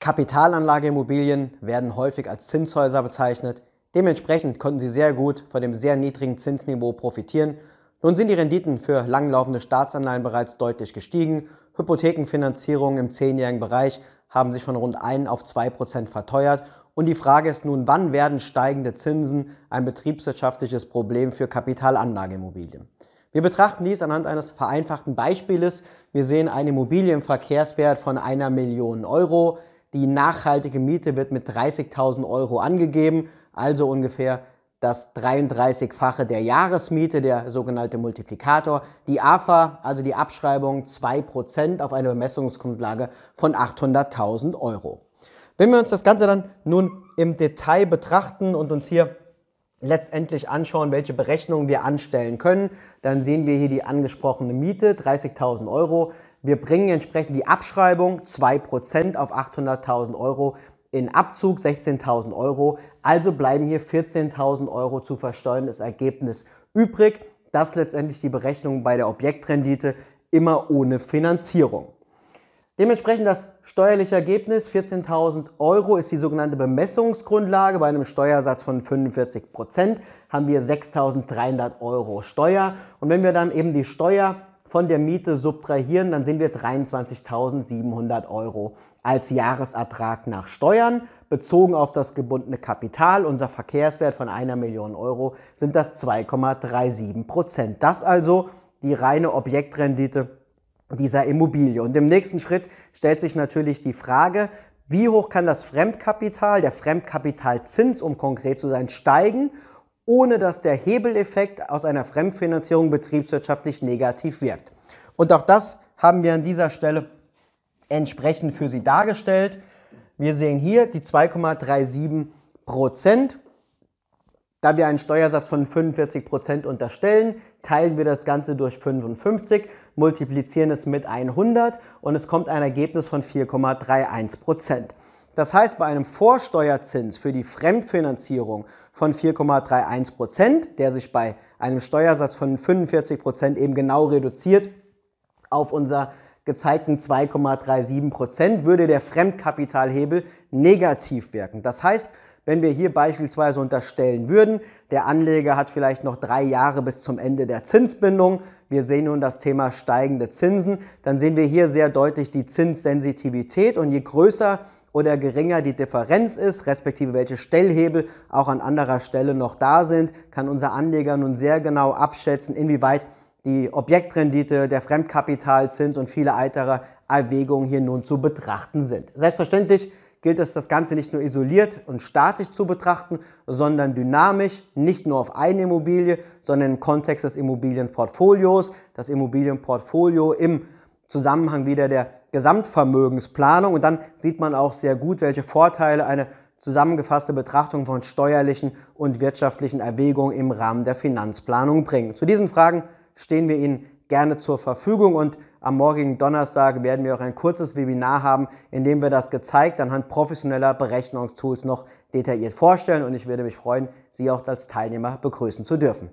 Kapitalanlageimmobilien werden häufig als Zinshäuser bezeichnet. Dementsprechend konnten sie sehr gut von dem sehr niedrigen Zinsniveau profitieren. Nun sind die Renditen für langlaufende Staatsanleihen bereits deutlich gestiegen. Hypothekenfinanzierungen im zehnjährigen Bereich haben sich von rund 1 auf 2 Prozent verteuert. Und die Frage ist nun, wann werden steigende Zinsen ein betriebswirtschaftliches Problem für Kapitalanlageimmobilien? Wir betrachten dies anhand eines vereinfachten Beispieles. Wir sehen eine Immobilie im Verkehrswert von einer Million Euro. Die nachhaltige Miete wird mit 30.000 Euro angegeben, also ungefähr das 33-fache der Jahresmiete, der sogenannte Multiplikator. Die AFA, also die Abschreibung 2% auf eine Bemessungsgrundlage von 800.000 Euro. Wenn wir uns das Ganze dann nun im Detail betrachten und uns hier letztendlich anschauen, welche Berechnungen wir anstellen können, dann sehen wir hier die angesprochene Miete, 30.000 Euro. Wir bringen entsprechend die Abschreibung 2% auf 800.000 Euro in Abzug 16.000 Euro. Also bleiben hier 14.000 Euro zu versteuerndes Ergebnis übrig. Das letztendlich die Berechnung bei der Objektrendite immer ohne Finanzierung. Dementsprechend das steuerliche Ergebnis 14.000 Euro ist die sogenannte Bemessungsgrundlage. Bei einem Steuersatz von 45 Prozent haben wir 6.300 Euro Steuer. Und wenn wir dann eben die Steuer von der Miete subtrahieren, dann sehen wir 23.700 Euro als Jahresertrag nach Steuern. Bezogen auf das gebundene Kapital, unser Verkehrswert von einer Million Euro, sind das 2,37 Prozent. Das also die reine Objektrendite dieser Immobilie. Und im nächsten Schritt stellt sich natürlich die Frage, wie hoch kann das Fremdkapital, der Fremdkapitalzins, um konkret zu sein, steigen ohne dass der Hebeleffekt aus einer Fremdfinanzierung betriebswirtschaftlich negativ wirkt. Und auch das haben wir an dieser Stelle entsprechend für Sie dargestellt. Wir sehen hier die 2,37 Prozent. Da wir einen Steuersatz von 45 Prozent unterstellen, teilen wir das Ganze durch 55, multiplizieren es mit 100 und es kommt ein Ergebnis von 4,31 Prozent. Das heißt, bei einem Vorsteuerzins für die Fremdfinanzierung von 4,31 Prozent, der sich bei einem Steuersatz von 45 Prozent eben genau reduziert auf unser gezeigten 2,37 Prozent, würde der Fremdkapitalhebel negativ wirken. Das heißt, wenn wir hier beispielsweise unterstellen würden, der Anleger hat vielleicht noch drei Jahre bis zum Ende der Zinsbindung, wir sehen nun das Thema steigende Zinsen, dann sehen wir hier sehr deutlich die Zinssensitivität und je größer die oder geringer die Differenz ist, respektive welche Stellhebel auch an anderer Stelle noch da sind, kann unser Anleger nun sehr genau abschätzen, inwieweit die Objektrendite, der Fremdkapitalzins und viele weitere Erwägungen hier nun zu betrachten sind. Selbstverständlich gilt es, das Ganze nicht nur isoliert und statisch zu betrachten, sondern dynamisch, nicht nur auf eine Immobilie, sondern im Kontext des Immobilienportfolios. Das Immobilienportfolio im Zusammenhang wieder der Gesamtvermögensplanung. Und dann sieht man auch sehr gut, welche Vorteile eine zusammengefasste Betrachtung von steuerlichen und wirtschaftlichen Erwägungen im Rahmen der Finanzplanung bringen. Zu diesen Fragen stehen wir Ihnen gerne zur Verfügung und am morgigen Donnerstag werden wir auch ein kurzes Webinar haben, in dem wir das gezeigt anhand professioneller Berechnungstools noch detailliert vorstellen und ich würde mich freuen, Sie auch als Teilnehmer begrüßen zu dürfen.